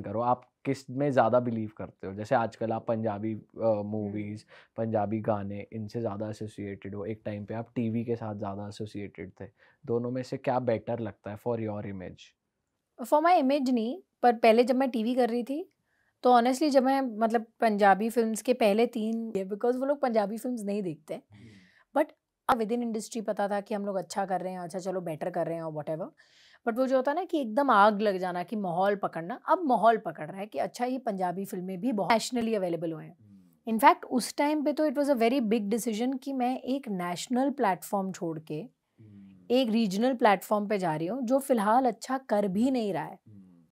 करो आप किस में ज़्यादा बिलीव करते हो जैसे आजकल आप पंजाबी मूवीज़ पंजाबी गाने इनसे ज़्यादा एसोसिएटेड हो एक टाइम पे आप टीवी के साथ ज़्यादा एसोसिएटेड थे दोनों में से क्या बेटर लगता है for your image for my image नहीं पर पहले जब मैं टीवी कर रही थी तो ऑनेस्टली जब मैं मतलब पंजाबी फिल्म के पहले तीन बिकॉज वो लोग पंजाबी फिल्म नहीं देखते बट अब विद इन इंडस्ट्री पता था कि हम लोग अच्छा कर रहे हैं अच्छा चलो बेटर कर रहे हैं और वट बट वो जो होता है ना कि एकदम आग लग जाना कि माहौल पकड़ना अब माहौल पकड़ रहा है कि अच्छा ये पंजाबी फिल्में भी बहुत नेशनली अवेलेबल हुए हैं इनफैक्ट हम्म। उस टाइम पे तो it was a very big decision कि मैं एक नेशनल प्लेटफॉर्म छोड़ के हम्म। एक रीजनल प्लेटफॉर्म पे जा रही हूँ जो फिलहाल अच्छा कर भी नहीं रहा है